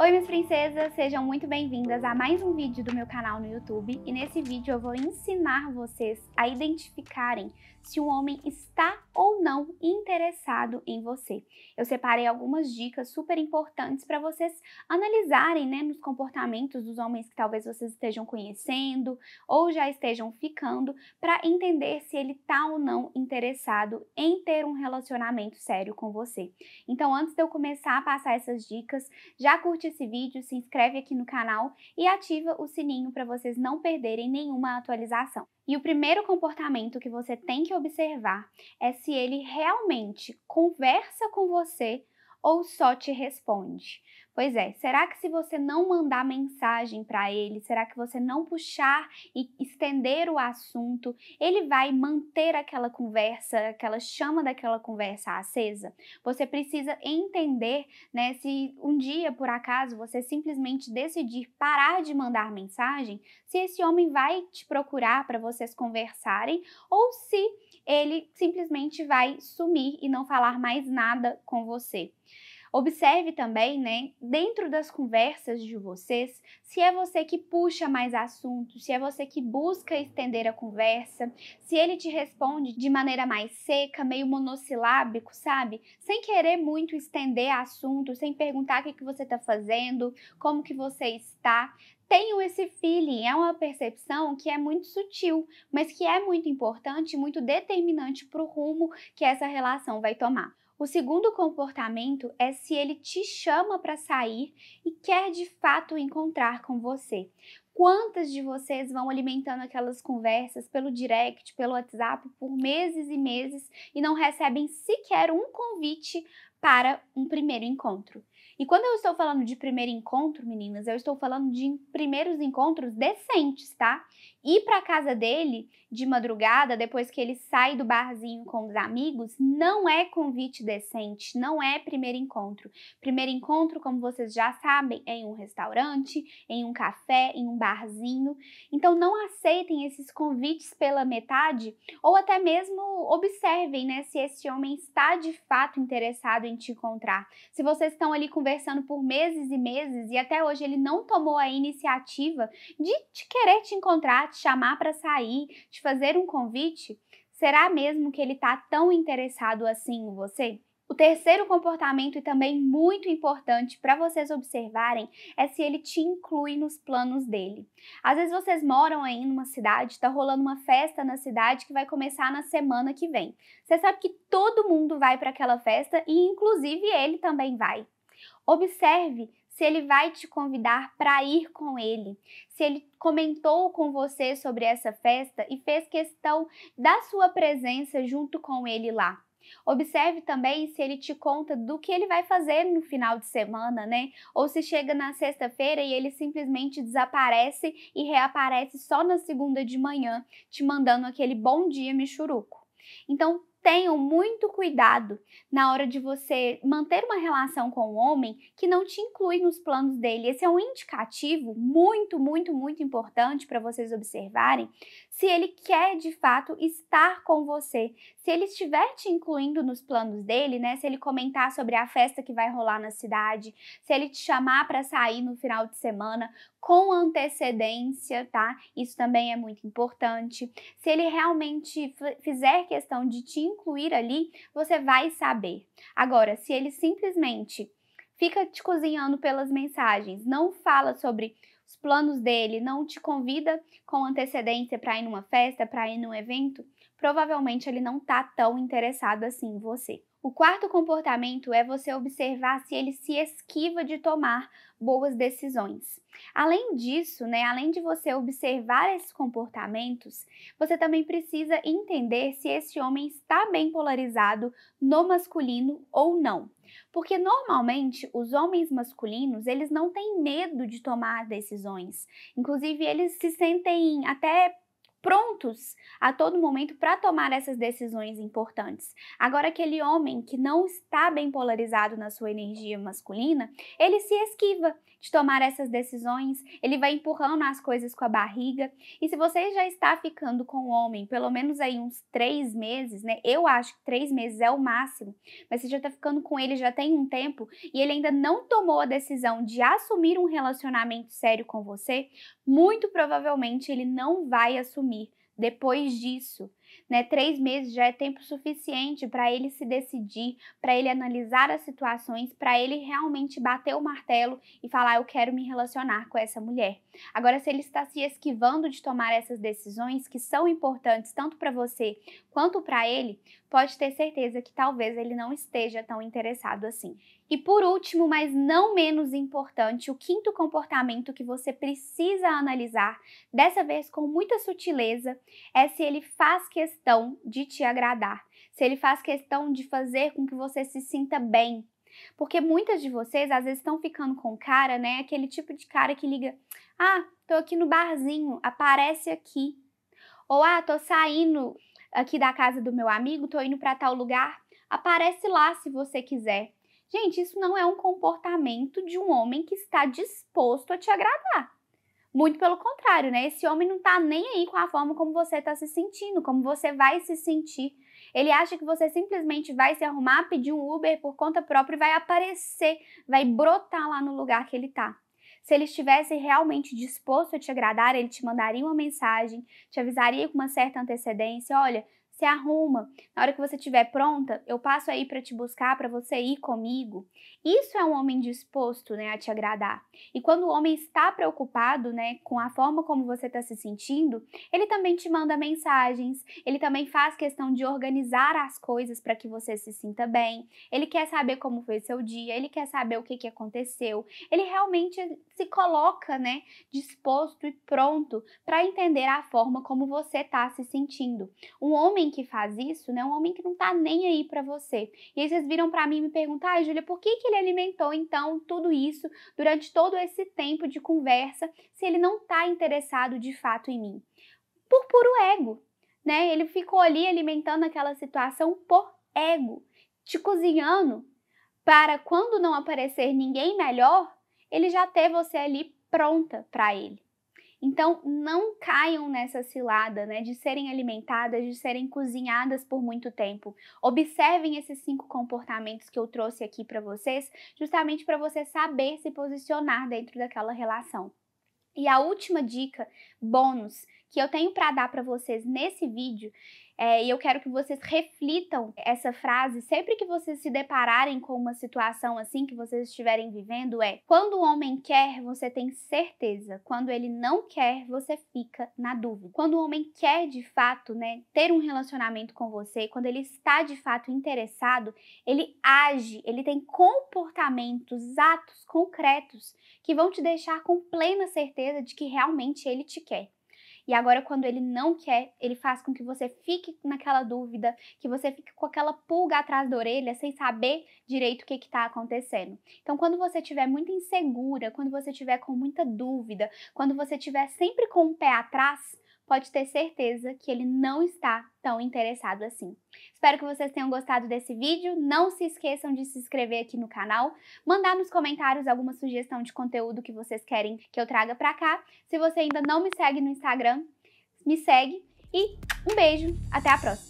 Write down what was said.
Oi, minhas princesas! Sejam muito bem-vindas a mais um vídeo do meu canal no YouTube e nesse vídeo eu vou ensinar vocês a identificarem se um homem está ou não interessado em você. Eu separei algumas dicas super importantes para vocês analisarem né, nos comportamentos dos homens que talvez vocês estejam conhecendo ou já estejam ficando para entender se ele está ou não interessado em ter um relacionamento sério com você. Então, antes de eu começar a passar essas dicas, já curte esse vídeo, se inscreve aqui no canal e ativa o sininho para vocês não perderem nenhuma atualização. E o primeiro comportamento que você tem que observar é se ele realmente conversa com você ou só te responde. Pois é, será que se você não mandar mensagem para ele, será que você não puxar e estender o assunto, ele vai manter aquela conversa, aquela chama daquela conversa acesa? Você precisa entender, né, se um dia por acaso você simplesmente decidir parar de mandar mensagem, se esse homem vai te procurar para vocês conversarem ou se ele simplesmente vai sumir e não falar mais nada com você. Observe também, né, dentro das conversas de vocês, se é você que puxa mais assuntos, se é você que busca estender a conversa, se ele te responde de maneira mais seca, meio monossilábico, sabe? Sem querer muito estender assunto, sem perguntar o que, que você está fazendo, como que você está tenho esse feeling, é uma percepção que é muito sutil, mas que é muito importante, muito determinante para o rumo que essa relação vai tomar. O segundo comportamento é se ele te chama para sair e quer de fato encontrar com você. Quantas de vocês vão alimentando aquelas conversas pelo direct, pelo WhatsApp por meses e meses e não recebem sequer um convite para um primeiro encontro? E quando eu estou falando de primeiro encontro, meninas, eu estou falando de primeiros encontros decentes, tá? Ir para casa dele de madrugada, depois que ele sai do barzinho com os amigos, não é convite decente, não é primeiro encontro. Primeiro encontro, como vocês já sabem, é em um restaurante, em um café, em um barzinho. Então não aceitem esses convites pela metade ou até mesmo observem, né, se esse homem está de fato interessado em te encontrar. Se vocês estão ali conversando conversando por meses e meses e até hoje ele não tomou a iniciativa de te querer te encontrar, te chamar para sair, te fazer um convite, será mesmo que ele está tão interessado assim em você? O terceiro comportamento, e também muito importante para vocês observarem, é se ele te inclui nos planos dele. Às vezes vocês moram aí numa cidade, está rolando uma festa na cidade que vai começar na semana que vem. Você sabe que todo mundo vai para aquela festa e, inclusive, ele também vai. Observe se ele vai te convidar para ir com ele, se ele comentou com você sobre essa festa e fez questão da sua presença junto com ele lá. Observe também se ele te conta do que ele vai fazer no final de semana, né? Ou se chega na sexta-feira e ele simplesmente desaparece e reaparece só na segunda de manhã, te mandando aquele bom dia, Michuruco. Então, tenham muito cuidado na hora de você manter uma relação com o um homem que não te inclui nos planos dele. Esse é um indicativo muito, muito, muito importante para vocês observarem se ele quer de fato estar com você. Se ele estiver te incluindo nos planos dele, né? Se ele comentar sobre a festa que vai rolar na cidade, se ele te chamar para sair no final de semana com antecedência, tá? Isso também é muito importante. Se ele realmente fizer questão de te incluir ali, você vai saber. Agora, se ele simplesmente fica te cozinhando pelas mensagens, não fala sobre os planos dele, não te convida com antecedência para ir numa festa, para ir num evento, provavelmente ele não tá tão interessado assim em você. O quarto comportamento é você observar se ele se esquiva de tomar boas decisões. Além disso, né, além de você observar esses comportamentos, você também precisa entender se esse homem está bem polarizado no masculino ou não. Porque normalmente os homens masculinos, eles não têm medo de tomar decisões. Inclusive, eles se sentem até prontos a todo momento para tomar essas decisões importantes. Agora, aquele homem que não está bem polarizado na sua energia masculina, ele se esquiva de tomar essas decisões, ele vai empurrando as coisas com a barriga. E se você já está ficando com o homem, pelo menos aí uns três meses, né? Eu acho que três meses é o máximo, mas você já está ficando com ele já tem um tempo e ele ainda não tomou a decisão de assumir um relacionamento sério com você, muito provavelmente ele não vai assumir dormir. Depois disso, né? Três meses já é tempo suficiente para ele se decidir, para ele analisar as situações, para ele realmente bater o martelo e falar: eu quero me relacionar com essa mulher. Agora, se ele está se esquivando de tomar essas decisões que são importantes tanto para você quanto para ele, pode ter certeza que talvez ele não esteja tão interessado assim. E por último, mas não menos importante, o quinto comportamento que você precisa analisar, dessa vez com muita sutileza, é se ele faz que questão de te agradar, se ele faz questão de fazer com que você se sinta bem. Porque muitas de vocês às vezes estão ficando com cara, né? Aquele tipo de cara que liga: "Ah, tô aqui no barzinho, aparece aqui". Ou "Ah, tô saindo aqui da casa do meu amigo, tô indo para tal lugar, aparece lá se você quiser". Gente, isso não é um comportamento de um homem que está disposto a te agradar. Muito pelo contrário, né? Esse homem não tá nem aí com a forma como você tá se sentindo, como você vai se sentir. Ele acha que você simplesmente vai se arrumar, pedir um Uber por conta própria e vai aparecer, vai brotar lá no lugar que ele tá. Se ele estivesse realmente disposto a te agradar, ele te mandaria uma mensagem, te avisaria com uma certa antecedência: olha, se arruma. Na hora que você estiver pronta, eu passo aí para te buscar, para você ir comigo. Isso é um homem disposto, né, a te agradar. E quando o homem está preocupado, né, com a forma como você está se sentindo, ele também te manda mensagens, ele também faz questão de organizar as coisas para que você se sinta bem. Ele quer saber como foi seu dia, ele quer saber o que, que aconteceu. Ele realmente se coloca, né, disposto e pronto para entender a forma como você está se sentindo. Um homem homem que faz isso, né? Um homem que não tá nem aí para você. E aí vocês viram para mim me perguntar, ah, Júlia, por que, que ele alimentou então tudo isso durante todo esse tempo de conversa se ele não tá interessado de fato em mim? Por puro ego, né? Ele ficou ali alimentando aquela situação por ego, te cozinhando para quando não aparecer ninguém melhor, ele já ter você ali pronta para ele. Então, não caiam nessa cilada, né, de serem alimentadas, de serem cozinhadas por muito tempo. Observem esses cinco comportamentos que eu trouxe aqui para vocês, justamente para você saber se posicionar dentro daquela relação. E a última dica, bônus, que eu tenho para dar para vocês nesse vídeo. É, e eu quero que vocês reflitam essa frase sempre que vocês se depararem com uma situação assim que vocês estiverem vivendo é: quando o homem quer, você tem certeza. Quando ele não quer, você fica na dúvida. Quando o homem quer de fato, né, ter um relacionamento com você, quando ele está de fato interessado, ele age, ele tem comportamentos, atos concretos que vão te deixar com plena certeza de que realmente ele te quer. E agora, quando ele não quer, ele faz com que você fique naquela dúvida, que você fique com aquela pulga atrás da orelha, sem saber direito o que está acontecendo. Então, quando você estiver muito insegura, quando você estiver com muita dúvida, quando você estiver sempre com o um pé atrás, pode ter certeza que ele não está tão interessado assim. Espero que vocês tenham gostado desse vídeo. Não se esqueçam de se inscrever aqui no canal, mandar nos comentários alguma sugestão de conteúdo que vocês querem que eu traga pra cá. Se você ainda não me segue no Instagram, me segue e um beijo, até a próxima.